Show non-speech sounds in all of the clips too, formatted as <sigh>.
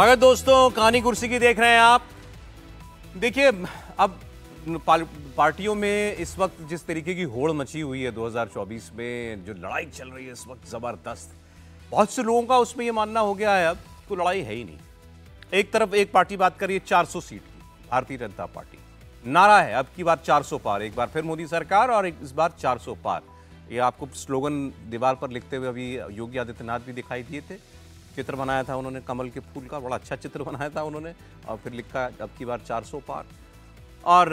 स्वागत दोस्तों कहानी कुर्सी की देख रहे हैं आप देखिए अब पार्टियों में इस वक्त जिस तरीके की होड़ मची हुई है 2024 में जो लड़ाई चल रही है इस वक्त ज़बरदस्त बहुत से लोगों का उसमें यह मानना हो गया है अब तो लड़ाई है ही नहीं एक तरफ एक पार्टी बात करिए 400 सीट की भारतीय जनता पार्टी नारा है अब की बार 400 पार एक बार फिर मोदी सरकार और इस बार 400 पार ये आपको स्लोगन दीवार पर लिखते हुए अभी योगी आदित्यनाथ भी दिखाई दिए थे चित्र बनाया था उन्होंने कमल के फूल का बड़ा अच्छा चित्र बनाया था उन्होंने और फिर लिखा अब की बार 400 पार और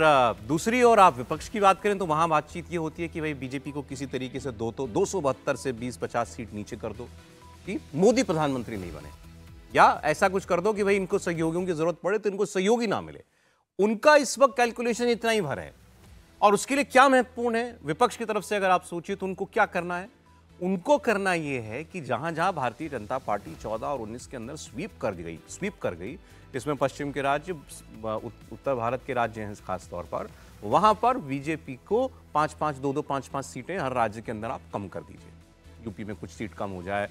दूसरी ओर आप विपक्ष की बात करें तो वहाँ बातचीत ये होती है कि भाई बीजेपी को किसी तरीके से दो तो दो से बीस पचास सीट नीचे कर दो कि मोदी प्रधानमंत्री नहीं बने या ऐसा कुछ कर दो कि भाई इनको सहयोगियों की जरूरत पड़े तो इनको सहयोगी ना मिले उनका इस वक्त कैलकुलेशन इतना ही भर है और उसके लिए क्या महत्वपूर्ण है विपक्ष की तरफ से अगर आप सोचिए तो उनको क्या करना है उनको करना ये है कि जहां जहां भारतीय जनता पार्टी 14 और 19 के अंदर स्वीप कर गई स्वीप कर गई इसमें पश्चिम के राज्य उत्तर भारत के राज्य हैं खास तौर पर वहां पर बीजेपी को पाँच पाँच दो दो पाँच पाँच सीटें हर राज्य के अंदर आप कम कर दीजिए यूपी में कुछ सीट कम हो जाए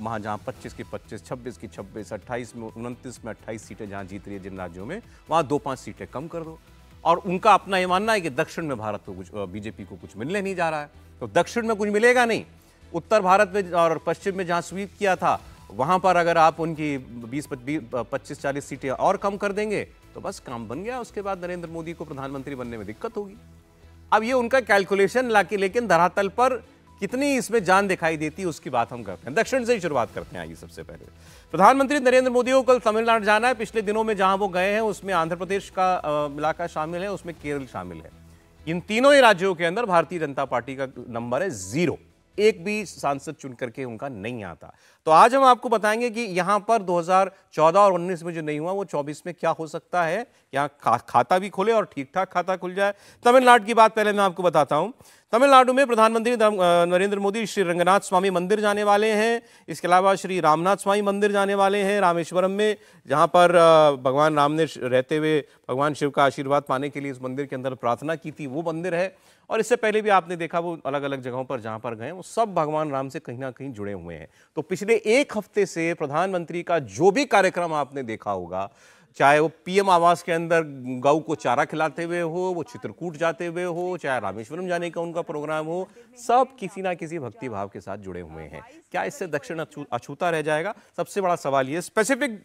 वहां जहां पच्चीस की पच्चीस छब्बीस की छब्बीस अट्ठाईस में उनतीस में अट्ठाईस सीटें जहां जीत रही है जिन राज्यों में वहां दो पांच सीटें कम कर दो और उनका अपना ये मानना है कि दक्षिण में भारत को कुछ बीजेपी को कुछ मिलने नहीं जा रहा है तो दक्षिण में कुछ मिलेगा नहीं उत्तर भारत में और पश्चिम में जहां स्वीप किया था वहां पर अगर आप उनकी 20 पच्चीस चालीस सीटें और कम कर देंगे तो बस काम बन गया उसके बाद नरेंद्र मोदी को प्रधानमंत्री बनने में दिक्कत होगी अब ये उनका कैलकुलेशन लाके लेकिन धरातल पर कितनी इसमें जान दिखाई देती है उसकी बात हम करते हैं दक्षिण से ही शुरुआत करते हैं आइए सबसे पहले प्रधानमंत्री नरेंद्र मोदी को कल तमिलनाडु जाना है पिछले दिनों में जहां वो गए हैं उसमें आंध्र प्रदेश का इलाका शामिल है उसमें केरल शामिल है इन तीनों ही राज्यों के अंदर भारतीय जनता पार्टी का नंबर है जीरो एक भी सांसद चुन करके उनका नहीं आता तो आज हम आपको बताएंगे कि यहां पर 2014 और 19 में जो नहीं हुआ वो 24 में क्या हो सकता है यहां खाता भी खुले और ठीक ठाक खाता खुल जाए तमिलनाडु की बात पहले मैं आपको बताता हूं तमिलनाडु में प्रधानमंत्री नरेंद्र मोदी श्री रंगनाथ स्वामी मंदिर जाने वाले हैं इसके अलावा श्री रामनाथ स्वामी मंदिर जाने वाले हैं रामेश्वरम में जहां पर भगवान राम ने रहते हुए भगवान शिव का आशीर्वाद पाने के लिए इस मंदिर के अंदर प्रार्थना की थी वो मंदिर है और इससे पहले भी आपने देखा वो अलग अलग जगहों पर जहाँ पर गए वो सब भगवान राम से कहीं ना कहीं जुड़े हुए हैं तो पिछले एक हफ्ते से प्रधानमंत्री का जो भी कार्यक्रम आपने देखा होगा चाहे वो पीएम आवास के अंदर गऊ को चारा खिलाते हुए हो वो चित्रकूट जाते हुए हो चाहे रामेश्वरम जाने का उनका प्रोग्राम हो सब किसी ना किसी भक्ति भाव के साथ जुड़े हुए हैं क्या इससे दक्षिण अछूता रह जाएगा सबसे बड़ा सवाल ये स्पेसिफिक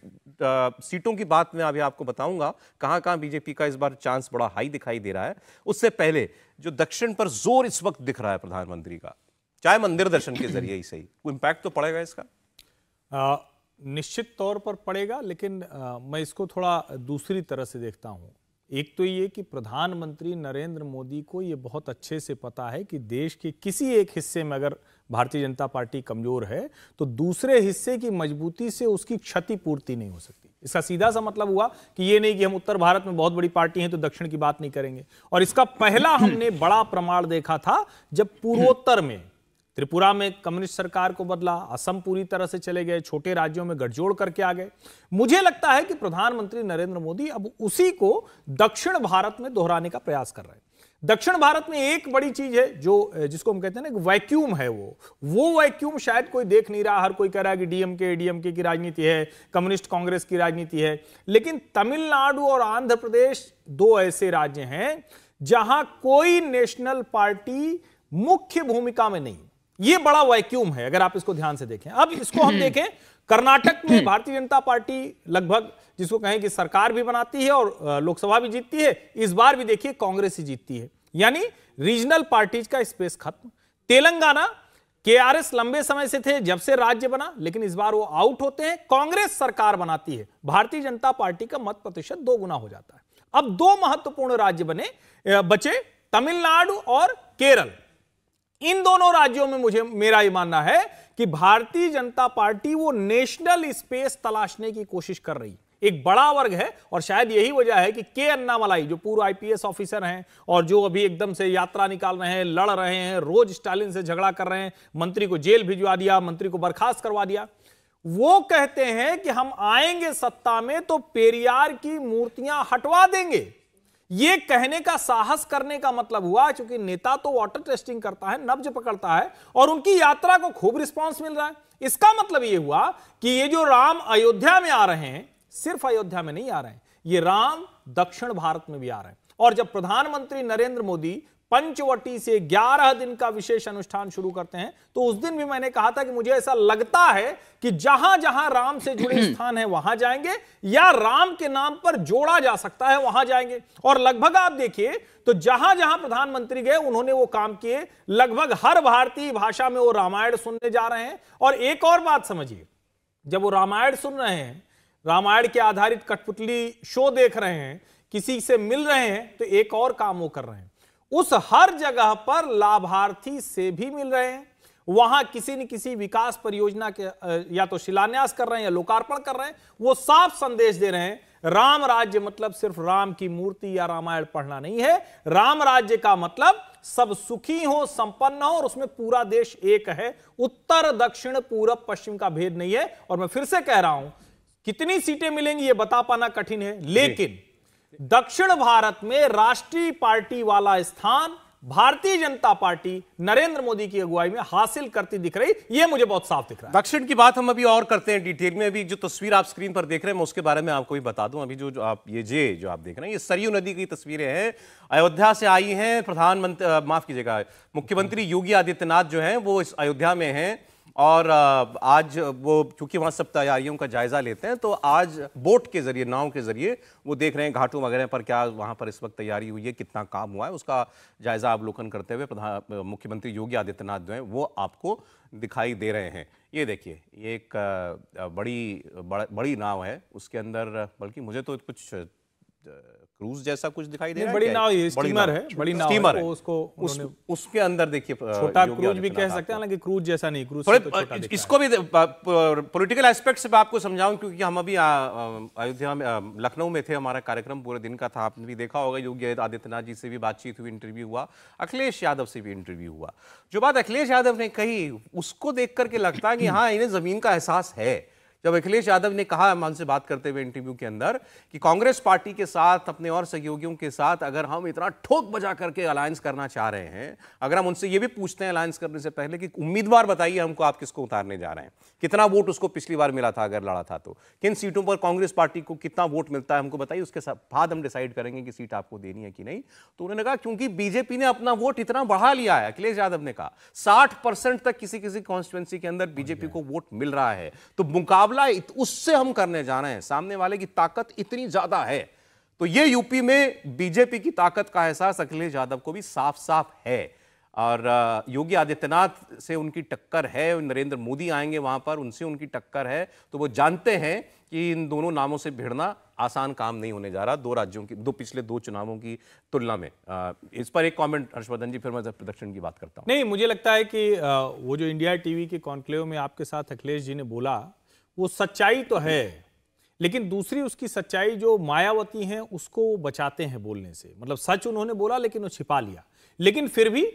सीटों की बात मैं अभी आपको बताऊंगा कहाँ कहाँ बीजेपी का इस बार चांस बड़ा हाई दिखाई दे रहा है उससे पहले जो दक्षिण पर जोर इस वक्त दिख रहा है प्रधानमंत्री का चाहे मंदिर दर्शन के जरिए ही सही इम्पैक्ट तो पड़ेगा इसका निश्चित तौर पर पड़ेगा लेकिन आ, मैं इसको थोड़ा दूसरी तरह से देखता हूँ एक तो ये कि प्रधानमंत्री नरेंद्र मोदी को ये बहुत अच्छे से पता है कि देश के किसी एक हिस्से में अगर भारतीय जनता पार्टी कमजोर है तो दूसरे हिस्से की मजबूती से उसकी क्षतिपूर्ति नहीं हो सकती इसका सीधा सा मतलब हुआ कि ये नहीं कि हम उत्तर भारत में बहुत बड़ी पार्टी हैं तो दक्षिण की बात नहीं करेंगे और इसका पहला हमने बड़ा प्रमाण देखा था जब पूर्वोत्तर में त्रिपुरा में कम्युनिस्ट सरकार को बदला असम पूरी तरह से चले गए छोटे राज्यों में गठजोड़ करके आ गए मुझे लगता है कि प्रधानमंत्री नरेंद्र मोदी अब उसी को दक्षिण भारत में दोहराने का प्रयास कर रहे हैं दक्षिण भारत में एक बड़ी चीज है जो जिसको हम कहते हैं ना वैक्यूम है वो वो वैक्यूम शायद कोई देख नहीं रहा हर कोई कह रहा है कि डीएमके डीएमके की राजनीति है कम्युनिस्ट कांग्रेस की राजनीति है लेकिन तमिलनाडु और आंध्र प्रदेश दो ऐसे राज्य हैं जहां कोई नेशनल पार्टी मुख्य भूमिका में नहीं ये बड़ा वैक्यूम है अगर आप इसको ध्यान से देखें अब इसको हम <clears throat> देखें कर्नाटक में <clears throat> भारतीय जनता पार्टी लगभग जिसको कहें कि सरकार भी बनाती है और लोकसभा भी जीतती है इस बार भी देखिए कांग्रेस ही जीतती है यानी रीजनल पार्टीज का स्पेस खत्म तेलंगाना एस लंबे समय से थे जब से राज्य बना लेकिन इस बार वो आउट होते हैं कांग्रेस सरकार बनाती है भारतीय जनता पार्टी का मत प्रतिशत दो गुना हो जाता है अब दो महत्वपूर्ण राज्य बने बचे तमिलनाडु और केरल इन दोनों राज्यों में मुझे मेरा यह मानना है कि भारतीय जनता पार्टी वो नेशनल स्पेस तलाशने की कोशिश कर रही एक बड़ा वर्ग है और शायद यही वजह है कि के अन्नामलाई जो पूर्व आईपीएस ऑफिसर हैं और जो अभी एकदम से यात्रा निकाल रहे हैं लड़ रहे हैं रोज स्टालिन से झगड़ा कर रहे हैं मंत्री को जेल भिजवा दिया मंत्री को बर्खास्त करवा दिया वो कहते हैं कि हम आएंगे सत्ता में तो पेरियार की मूर्तियां हटवा देंगे ये कहने का साहस करने का मतलब हुआ क्योंकि नेता तो वाटर टेस्टिंग करता है नब्ज पकड़ता है और उनकी यात्रा को खूब रिस्पांस मिल रहा है इसका मतलब यह हुआ कि ये जो राम अयोध्या में आ रहे हैं सिर्फ अयोध्या में नहीं आ रहे हैं ये राम दक्षिण भारत में भी आ रहे हैं और जब प्रधानमंत्री नरेंद्र मोदी पंचवटी से 11 दिन का विशेष अनुष्ठान शुरू करते हैं तो उस दिन भी मैंने कहा था कि मुझे ऐसा लगता है कि जहां जहां राम से जुड़े <clears throat> स्थान है वहां जाएंगे या राम के नाम पर जोड़ा जा सकता है वहां जाएंगे और लगभग आप देखिए तो जहां जहां प्रधानमंत्री गए उन्होंने वो काम किए लगभग हर भारतीय भाषा में वो रामायण सुनने जा रहे हैं और एक और बात समझिए जब वो रामायण सुन रहे हैं रामायण के आधारित कठपुतली शो देख रहे हैं किसी से मिल रहे हैं तो एक और काम वो कर रहे हैं उस हर जगह पर लाभार्थी से भी मिल रहे हैं वहां किसी न किसी विकास परियोजना के या तो शिलान्यास कर रहे हैं या लोकार्पण कर रहे हैं वो साफ संदेश दे रहे हैं राम राज्य मतलब सिर्फ राम की मूर्ति या रामायण पढ़ना नहीं है राम राज्य का मतलब सब सुखी हो संपन्न हो और उसमें पूरा देश एक है उत्तर दक्षिण पूर्व पश्चिम का भेद नहीं है और मैं फिर से कह रहा हूं कितनी सीटें मिलेंगी ये बता पाना कठिन है लेकिन दक्षिण भारत में राष्ट्रीय पार्टी वाला स्थान भारतीय जनता पार्टी नरेंद्र मोदी की अगुवाई में हासिल करती दिख रही यह मुझे बहुत साफ दिख रहा है दक्षिण की बात हम अभी और करते हैं डिटेल में अभी जो तस्वीर आप स्क्रीन पर देख रहे हैं मैं उसके बारे में आपको भी बता दूं अभी जो, जो आप ये जे जो आप देख रहे हैं ये सरयू नदी की तस्वीरें हैं अयोध्या से आई हैं प्रधानमंत्री माफ कीजिएगा मुख्यमंत्री योगी आदित्यनाथ जो है वो इस अयोध्या में है और आज वो चूंकि वहाँ सब तैयारियों का जायज़ा लेते हैं तो आज बोट के ज़रिए नाव के ज़रिए वो देख रहे हैं घाटों वगैरह पर क्या वहाँ पर इस वक्त तैयारी हुई है कितना काम हुआ है उसका जायज़ा अवलोकन करते हुए प्रधान मुख्यमंत्री योगी आदित्यनाथ जो हैं वो आपको दिखाई दे रहे हैं ये देखिए ये एक बड़ी बड़, बड़ी नाव है उसके अंदर बल्कि मुझे तो कुछ क्रूज जैसा कुछ दिखाई दे रहा बड़ी नाव ये स्टीमर है बड़ी नाव स्टीमर है तो उसको उस, उसके अंदर देखिए छोटा क्रूज भी कह सकते हैं हालांकि क्रूज जैसा नहीं क्रूज थोड़े तो इसको भी पॉलिटिकल एस्पेक्ट से आपको समझाऊं क्योंकि हम अभी अयोध्या में लखनऊ में थे हमारा कार्यक्रम पूरे दिन का था आपने भी देखा होगा योगी आदित्यनाथ जी से भी बातचीत हुई इंटरव्यू हुआ अखिलेश यादव से भी इंटरव्यू हुआ जो बात अखिलेश यादव ने कही उसको देख करके लगता है कि <clears throat> हाँ इन्हें जमीन का एहसास है जब अखिलेश यादव ने कहा से बात करते हुए इंटरव्यू के अंदर कि कांग्रेस पार्टी के साथ अपने और सहयोगियों के साथ अगर हम इतना ठोक बजा करके अलायंस करना चाह रहे हैं अगर हम उनसे ये भी पूछते हैं अलायंस करने से पहले कि उम्मीदवार बताइए हमको आप किसको उतारने जा रहे हैं कितना वोट उसको पिछली बार मिला था अगर लड़ा था तो किन सीटों पर कांग्रेस पार्टी को कितना वोट मिलता है हमको बताइए उसके बाद हम डिसाइड करेंगे कि सीट आपको देनी है कि नहीं तो उन्होंने कहा क्योंकि बीजेपी ने अपना वोट इतना बढ़ा लिया है अखिलेश यादव ने कहा साठ तक किसी किसी कॉन्स्टिट्युएंसी के अंदर बीजेपी को वोट मिल रहा है तो मुकाबला मुकाबला उससे हम करने जा रहे हैं सामने वाले की ताकत इतनी ज्यादा है तो ये यूपी में बीजेपी की ताकत का एहसास अखिलेश यादव को भी साफ साफ है और योगी आदित्यनाथ से उनकी टक्कर है नरेंद्र मोदी आएंगे वहां पर उनसे उनकी टक्कर है तो वो जानते हैं कि इन दोनों नामों से भिड़ना आसान काम नहीं होने जा रहा दो राज्यों की दो पिछले दो चुनावों की तुलना में इस पर एक कमेंट हर्षवर्धन जी फिर मैं प्रदर्शन की बात करता हूँ नहीं मुझे लगता है कि वो जो इंडिया टीवी के कॉन्क्लेव में आपके साथ अखिलेश जी ने बोला वो सच्चाई तो है लेकिन दूसरी उसकी सच्चाई जो मायावती हैं उसको वो बचाते हैं बोलने से मतलब सच उन्होंने बोला लेकिन वो छिपा लिया लेकिन फिर भी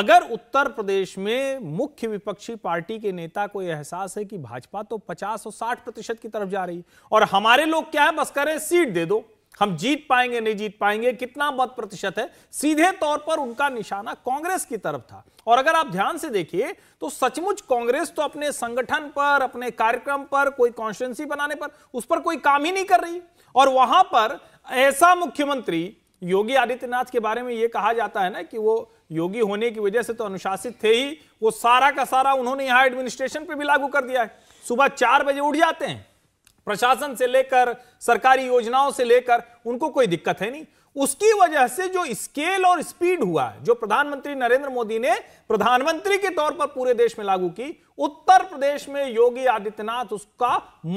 अगर उत्तर प्रदेश में मुख्य विपक्षी पार्टी के नेता को यह एहसास है कि भाजपा तो 50 और 60 प्रतिशत की तरफ जा रही और हमारे लोग क्या है बस करें सीट दे दो हम जीत पाएंगे नहीं जीत पाएंगे कितना मत प्रतिशत है सीधे तौर पर उनका निशाना कांग्रेस की तरफ था और अगर आप ध्यान से देखिए तो सचमुच कांग्रेस तो अपने संगठन पर अपने कार्यक्रम पर कोई कॉन्स्टिटेंसी बनाने पर उस पर कोई काम ही नहीं कर रही और वहां पर ऐसा मुख्यमंत्री योगी आदित्यनाथ के बारे में यह कहा जाता है ना कि वो योगी होने की वजह से तो अनुशासित थे ही वो सारा का सारा उन्होंने यहां एडमिनिस्ट्रेशन पे भी लागू कर दिया है सुबह चार बजे उठ जाते हैं प्रशासन से लेकर सरकारी योजनाओं से लेकर उनको कोई दिक्कत है नहीं उसकी वजह से जो स्केल और स्पीड हुआ जो प्रधानमंत्री नरेंद्र मोदी ने प्रधानमंत्री के तौर पर पूरे देश में लागू की उत्तर प्रदेश में योगी आदित्यनाथ उसका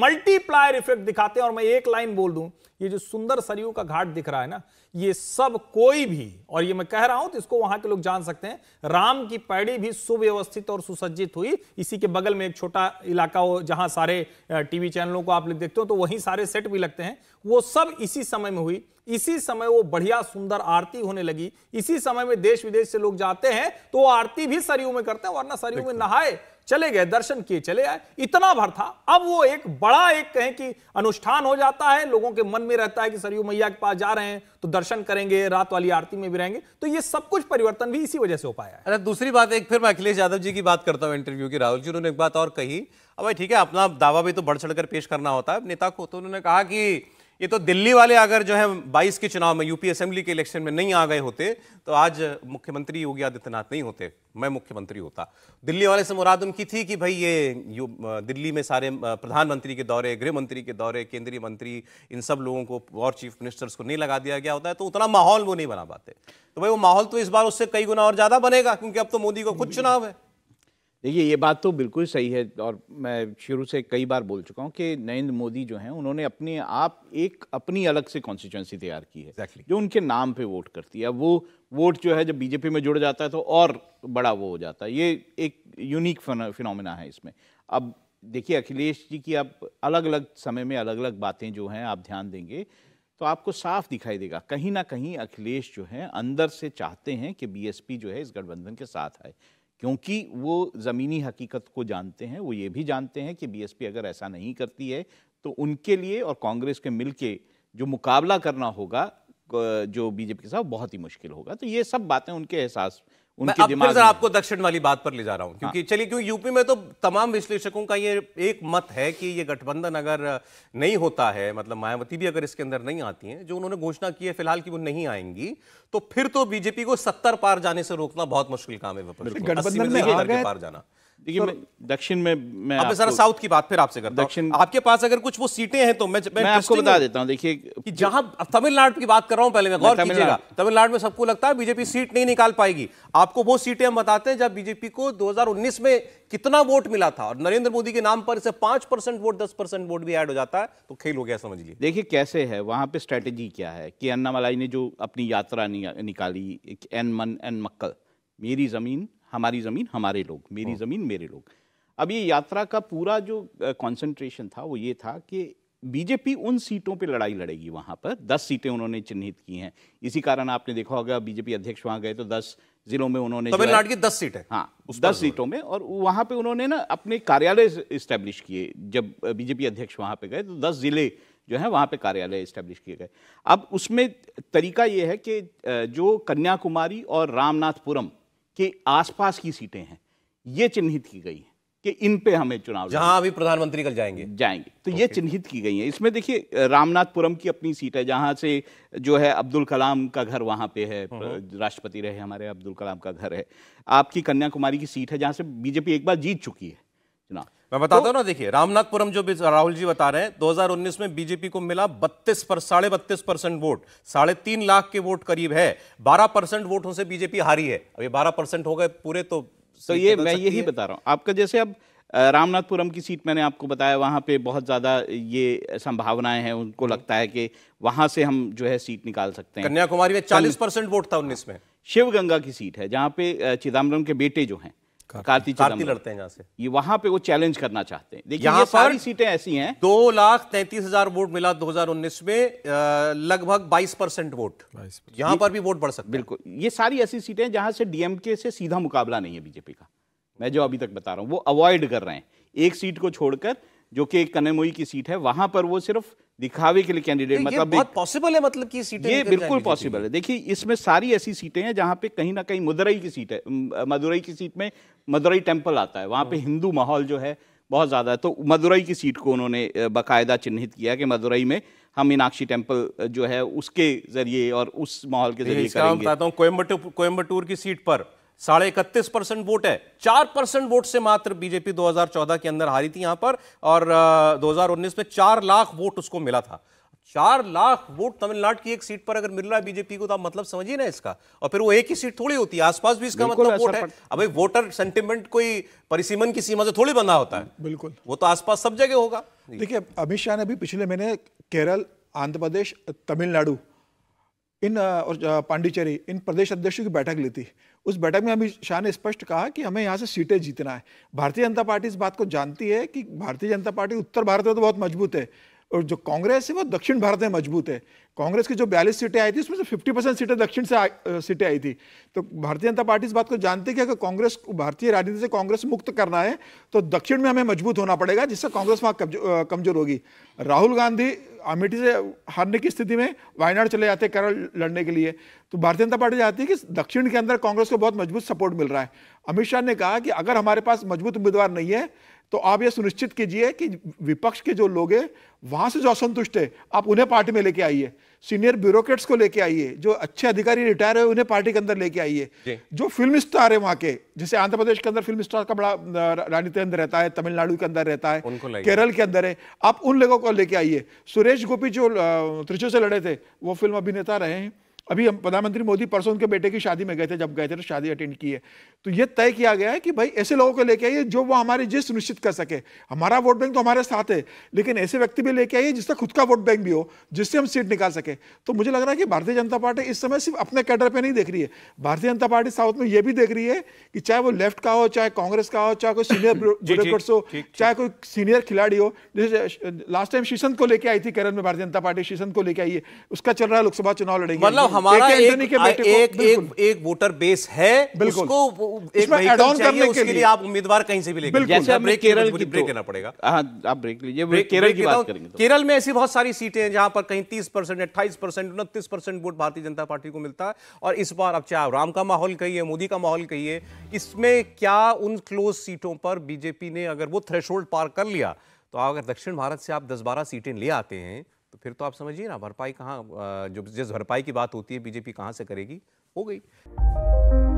मल्टीप्लायर इफेक्ट दिखाते हैं और मैं एक लाइन बोल दूं ये जो सुंदर सरयू का घाट दिख रहा है ना ये सब कोई भी और ये मैं कह रहा हूं तो इसको वहां के लोग जान सकते हैं राम की पैड़ी भी सुव्यवस्थित और सुसज्जित हुई इसी के बगल में एक छोटा इलाका हो जहां सारे टीवी चैनलों को आप लोग देखते हो तो वहीं सारे सेट भी लगते हैं वो सब इसी समय में हुई इसी समय वो बढ़िया सुंदर आरती होने लगी इसी समय में देश विदेश से लोग जाते हैं तो वो आरती भी सरयू में करते हैं वरना सरयू में नहाए चले गए दर्शन किए चले आए इतना भर था अब वो एक बड़ा एक कहें कि अनुष्ठान हो जाता है लोगों के मन में रहता है कि सरयू मैया के पास जा रहे हैं तो दर्शन करेंगे रात वाली आरती में भी रहेंगे तो ये सब कुछ परिवर्तन भी इसी वजह से हो पाया है अरे दूसरी बात एक फिर मैं अखिलेश यादव जी की बात करता हूँ इंटरव्यू की राहुल जी उन्होंने एक बात और कही अब भाई ठीक है अपना दावा भी तो बढ़ चढ़ कर पेश करना होता है नेता को तो उन्होंने कहा कि ये तो दिल्ली वाले अगर जो है 22 के चुनाव में यूपी असेंबली के इलेक्शन में नहीं आ गए होते तो आज मुख्यमंत्री योगी आदित्यनाथ नहीं होते मैं मुख्यमंत्री होता दिल्ली वाले से मुराद उनकी थी कि भाई ये दिल्ली में सारे प्रधानमंत्री के दौरे गृह मंत्री के दौरे केंद्रीय मंत्री इन सब लोगों को और चीफ मिनिस्टर्स को नहीं लगा दिया गया होता है तो उतना माहौल वो नहीं बना पाते तो भाई वो माहौल तो इस बार उससे कई गुना और ज्यादा बनेगा क्योंकि अब तो मोदी को खुद चुनाव है देखिए ये बात तो बिल्कुल सही है और मैं शुरू से कई बार बोल चुका हूँ कि नरेंद्र मोदी जो हैं उन्होंने अपने आप एक अपनी अलग से कॉन्स्टिट्यूंसी तैयार की है exactly. जो उनके नाम पे वोट करती है वो वोट जो है जब बीजेपी में जुड़ जाता है तो और बड़ा वो हो जाता है ये एक यूनिक फिनोमिना है इसमें अब देखिए अखिलेश जी की आप अलग अलग समय में अलग अलग बातें जो हैं आप ध्यान देंगे तो आपको साफ दिखाई देगा कहीं ना कहीं अखिलेश जो हैं अंदर से चाहते हैं कि बीएसपी जो है इस गठबंधन के साथ आए क्योंकि वो ज़मीनी हकीकत को जानते हैं वो ये भी जानते हैं कि बीएसपी अगर ऐसा नहीं करती है तो उनके लिए और कांग्रेस के मिल के जो मुकाबला करना होगा जो बीजेपी के साथ बहुत ही मुश्किल होगा तो ये सब बातें उनके एहसास उनके दिमाग आपको दक्षिण वाली बात पर ले जा रहा हूं क्योंकि हाँ। चलिए क्योंकि यूपी में तो तमाम विश्लेषकों का ये एक मत है कि ये गठबंधन अगर नहीं होता है मतलब मायावती भी अगर इसके अंदर नहीं आती हैं जो उन्होंने घोषणा की है फिलहाल कि वो नहीं आएंगी तो फिर तो बीजेपी को सत्तर पार जाने से रोकना बहुत मुश्किल काम है गठबंधन पार जाना देखिए दक्षिण में मैं अब जरा साउथ की बात फिर आपसे करता दक्षिण आपके पास अगर कुछ वो सीटें हैं तो मैं मैं, मैं आपको बता देता हूं देखिए कि जहां तमिलनाडु की बात कर रहा हूं पहले मैं गौर कीजिएगा तमिलनाडु में सबको लगता है बीजेपी सीट नहीं निकाल पाएगी आपको वो सीटें हम बताते हैं जब बीजेपी को दो में कितना वोट मिला था और नरेंद्र मोदी के नाम पर इसे पांच वोट दस वोट भी एड हो जाता है तो खेल हो गया समझ लीजिए देखिए कैसे है वहां पर स्ट्रेटेजी क्या है कि अन्नामलाई ने जो अपनी यात्रा निकाली एन मन एन मक्कल मेरी जमीन हमारी ज़मीन हमारे लोग मेरी ज़मीन मेरे लोग अब ये यात्रा का पूरा जो कॉन्सेंट्रेशन था वो ये था कि बीजेपी उन सीटों पे लड़ाई लड़ेगी वहाँ पर दस सीटें उन्होंने चिन्हित की हैं इसी कारण आपने देखा होगा बीजेपी अध्यक्ष वहाँ गए तो दस जिलों में उन्होंने तो तमिलनाडु की दस सीटें हाँ उस दस सीटों में और वहाँ पे उन्होंने ना अपने कार्यालय इस्टेब्लिश किए जब बीजेपी अध्यक्ष वहाँ पे गए तो दस जिले जो है वहाँ पे कार्यालय इस्टेब्लिश किए गए अब उसमें तरीका ये है कि जो कन्याकुमारी और रामनाथपुरम के आसपास की सीटें हैं ये चिन्हित की गई हैं कि इन पे हमें चुनाव जहां अभी प्रधानमंत्री कल जाएंगे जाएंगे तो ये चिन्हित की गई है इसमें देखिए रामनाथपुरम की अपनी सीट है जहां से जो है अब्दुल कलाम का घर वहां पे है हम्म हम्म। राष्ट्रपति रहे हमारे अब्दुल कलाम का घर है आपकी कन्याकुमारी की सीट है जहां से बीजेपी एक बार जीत चुकी है चुनाव मैं बताता तो हूँ ना देखिए रामनाथपुरम जो राहुल जी बता रहे हैं 2019 में बीजेपी को मिला 32 पर साढ़े बत्तीस परसेंट वोट साढ़े तीन लाख के वोट करीब है 12 परसेंट वोटों से बीजेपी हारी है अब ये 12 परसेंट हो गए पूरे तो तो ये मैं यही बता रहा हूँ आपका जैसे अब रामनाथपुरम की सीट मैंने आपको बताया वहाँ पे बहुत ज़्यादा ये संभावनाएं हैं उनको तो लगता है कि वहाँ से हम जो है सीट निकाल सकते हैं कन्याकुमारी में चालीस परसेंट वोट था उन्नीस में शिवगंगा की सीट है जहाँ पे चिदम्बरम के बेटे जो हैं कार्ती कार्ती लड़ते हैं से ये पे वो चैलेंज करना चाहते हैं देखिए यहाँ सारी सीटें ऐसी हैं दो लाख तैंतीस हजार वोट मिला 2019 में लगभग 22 परसेंट वोट यहाँ पर भी वोट बढ़ सकते बिल्कुल ये सारी ऐसी सीटें जहाँ से डीएमके से सीधा मुकाबला नहीं है बीजेपी का मैं जो अभी तक बता रहा हूँ वो अवॉइड कर रहे हैं एक सीट को छोड़कर जो कि कनेमोई की सीट है वहां पर वो सिर्फ दिखावे के लिए कैंडिडेट मतलब बहुत पॉसिबल है मतलब कि सीटें ये बिल्कुल पॉसिबल है देखिए इसमें सारी ऐसी सीटें हैं जहां पे कहीं ना कहीं मदुरई की सीट है मदुरई की सीट में मदुरई टेम्पल आता है वहाँ पे हाँ। हिंदू माहौल जो है बहुत ज़्यादा है तो मदुरई की सीट को उन्होंने बाकायदा चिन्हित किया कि मदुरई में हम मीनाक्षी टेम्पल जो है उसके जरिए और उस माहौल के जरिए बताता हूँ कोयम्बटूर की सीट पर साढ़े इकतीस परसेंट वोट है चार परसेंट वोट से मात्र बीजेपी 2014 के अंदर हारी थी यहां पर और 2019 में चार लाख वोट उसको मिला था चार लाख वोट तमिलनाडु की एक सीट पर अगर मिल रहा है बीजेपी को तो आप मतलब समझिए ना इसका और फिर वो एक ही सीट थोड़ी होती है आसपास भी इसका मतलब वोट है अबे वोटर सेंटिमेंट कोई परिसीमन की सीमा से थोड़ी बंधा होता है बिल्कुल वो तो आसपास सब जगह होगा देखिए अमित शाह ने अभी पिछले महीने केरल आंध्र प्रदेश तमिलनाडु इन और पांडिचेरी इन प्रदेश अध्यक्षों की बैठक ली थी उस बैठक में अमित शाह ने स्पष्ट कहा कि हमें यहाँ से सीटें जीतना है भारतीय जनता पार्टी इस बात को जानती है कि भारतीय जनता पार्टी उत्तर भारत में तो बहुत मजबूत है और जो कांग्रेस है वो दक्षिण भारत में मजबूत है कांग्रेस की जो बयालीस सीटें आई थी उसमें से फिफ्टी परसेंट सीटें दक्षिण से सीटें आई थी तो भारतीय जनता पार्टी इस बात को जानती है कि अगर कांग्रेस भारतीय राजनीति से कांग्रेस मुक्त करना है तो दक्षिण में हमें मजबूत होना पड़ेगा जिससे कांग्रेस वहाँ कमजोर होगी राहुल गांधी अमेठी से हारने की स्थिति में वायनाड चले जाते हैं केरल लड़ने के लिए तो भारतीय जनता पार्टी चाहती है कि दक्षिण के अंदर कांग्रेस को बहुत मजबूत सपोर्ट मिल रहा है अमित शाह ने कहा कि अगर हमारे पास मजबूत उम्मीदवार नहीं है तो आप यह सुनिश्चित कीजिए कि विपक्ष के जो लोग हैं वहां से जो असंतुष्ट है आप उन्हें पार्टी में लेके आइए सीनियर ब्यूरोक्रेट्स को लेके आइए जो अच्छे अधिकारी रिटायर हुए उन्हें पार्टी के अंदर लेके आइए जो फिल्म स्टार है वहाँ के जैसे आंध्र प्रदेश के अंदर फिल्म स्टार का बड़ा रानी अंदर रहता है तमिलनाडु के अंदर रहता है केरल के अंदर है आप उन लोगों को लेके आइए सुरेश गोपी जो त्रिचू से लड़े थे वो फिल्म अभिनेता रहे हैं अभी हम प्रधानमंत्री मोदी परसों उनके बेटे की शादी में गए थे जब गए थे तो शादी अटेंड की है तो ये तय किया गया है कि भाई ऐसे लोगों को लेके आइए जो वो हमारे जिस सुनिश्चित कर सके हमारा वोट बैंक तो हमारे साथ है लेकिन ऐसे व्यक्ति भी लेके आइए जिसका खुद का वोट बैंक भी हो जिससे हम सीट निकाल सके तो मुझे लग रहा है कि भारतीय जनता पार्टी इस समय सिर्फ अपने कैडर पर नहीं देख रही है भारतीय जनता पार्टी साउथ में यह भी देख रही है कि चाहे वो लेफ्ट का हो चाहे कांग्रेस का हो चाहे कोई सीनियर <coughs> ब्यूरोक्रेट्स हो चाहे कोई सीनियर खिलाड़ी हो जैसे लास्ट टाइम शीशंत को लेके आई थी केरल में भारतीय जनता पार्टी शीशंत को लेके आई है उसका चल रहा है लोकसभा चुनाव लड़ेंगे मतलब हमारा एक, एक, एक, एक, एक वोटर बेस है उसको एक एडॉन करने के लिए आप उम्मीदवार कहीं से भी लेकर जैसे हमने केरल की ब्रेक लेना पड़ेगा हाँ, आप ब्रेक लीजिए केरल की बात करेंगे तो। केरल में ऐसी बहुत सारी सीटें हैं जहां पर कहीं तीस परसेंट अट्ठाईस परसेंट उनतीस परसेंट वोट भारतीय जनता पार्टी को मिलता है और इस बार अब चाहे राम का माहौल कहिए मोदी का माहौल कहिए इसमें क्या उन क्लोज सीटों पर बीजेपी ने अगर वो थ्रेश पार कर लिया तो अगर दक्षिण भारत से आप दस बारह सीटें ले आते हैं तो फिर तो आप समझिए ना भरपाई कहाँ जो जिस भरपाई की बात होती है बीजेपी कहाँ से करेगी हो गई